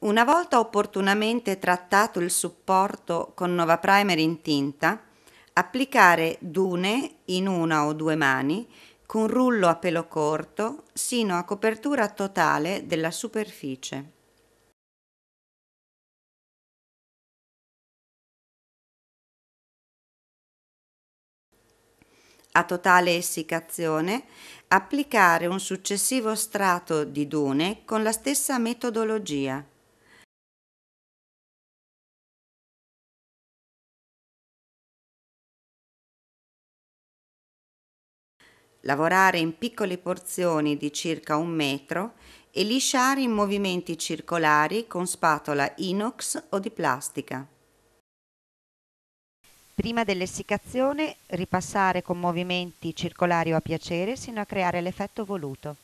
Una volta opportunamente trattato il supporto con Nova Primer in tinta, applicare dune in una o due mani con rullo a pelo corto sino a copertura totale della superficie. A totale essiccazione, applicare un successivo strato di dune con la stessa metodologia. lavorare in piccole porzioni di circa un metro e lisciare in movimenti circolari con spatola inox o di plastica. Prima dell'essiccazione ripassare con movimenti circolari o a piacere sino a creare l'effetto voluto.